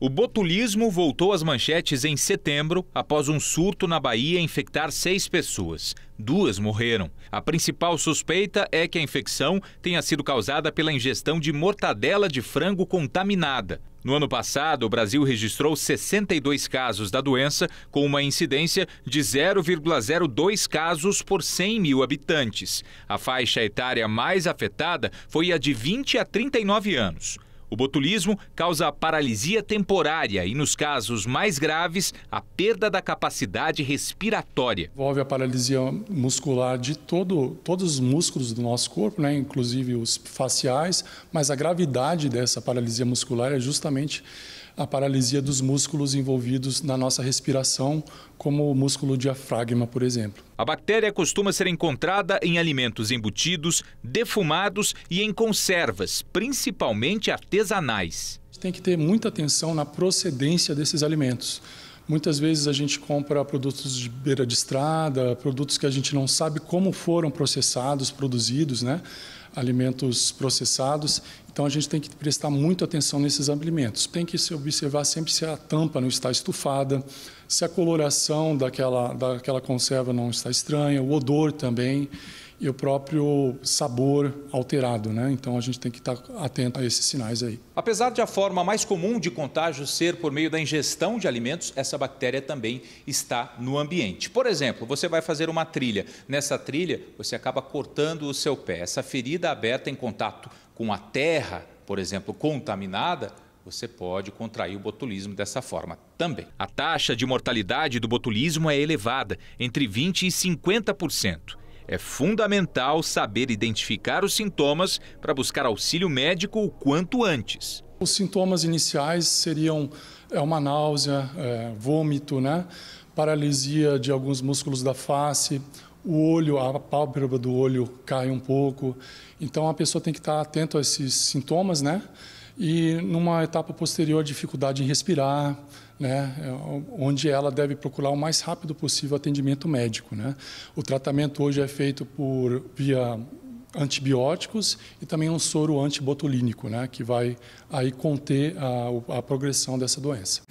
O botulismo voltou às manchetes em setembro, após um surto na Bahia infectar seis pessoas. Duas morreram. A principal suspeita é que a infecção tenha sido causada pela ingestão de mortadela de frango contaminada. No ano passado, o Brasil registrou 62 casos da doença, com uma incidência de 0,02 casos por 100 mil habitantes. A faixa etária mais afetada foi a de 20 a 39 anos. O botulismo causa paralisia temporária e, nos casos mais graves, a perda da capacidade respiratória. Envolve a paralisia muscular de todo, todos os músculos do nosso corpo, né? inclusive os faciais, mas a gravidade dessa paralisia muscular é justamente a paralisia dos músculos envolvidos na nossa respiração, como o músculo diafragma, por exemplo. A bactéria costuma ser encontrada em alimentos embutidos, defumados e em conservas, principalmente a artesanais. Tem que ter muita atenção na procedência desses alimentos. Muitas vezes a gente compra produtos de beira de estrada, produtos que a gente não sabe como foram processados, produzidos, né? alimentos processados. Então a gente tem que prestar muita atenção nesses alimentos. Tem que se observar sempre se a tampa não está estufada, se a coloração daquela, daquela conserva não está estranha, o odor também e o próprio sabor alterado, né? Então a gente tem que estar tá atento a esses sinais aí. Apesar de a forma mais comum de contágio ser por meio da ingestão de alimentos, essa bactéria também está no ambiente. Por exemplo, você vai fazer uma trilha. Nessa trilha, você acaba cortando o seu pé. Essa ferida aberta em contato com a terra, por exemplo, contaminada, você pode contrair o botulismo dessa forma também. A taxa de mortalidade do botulismo é elevada, entre 20 e 50% é fundamental saber identificar os sintomas para buscar auxílio médico o quanto antes. Os sintomas iniciais seriam é uma náusea, é, vômito, né? paralisia de alguns músculos da face, o olho, a pálpebra do olho cai um pouco. Então a pessoa tem que estar tá atento a esses sintomas, né? e numa etapa posterior dificuldade em respirar, né, é, onde ela deve procurar o mais rápido possível atendimento médico. Né. O tratamento hoje é feito por via antibióticos e também um soro antibotulínico, né, que vai aí conter a, a progressão dessa doença.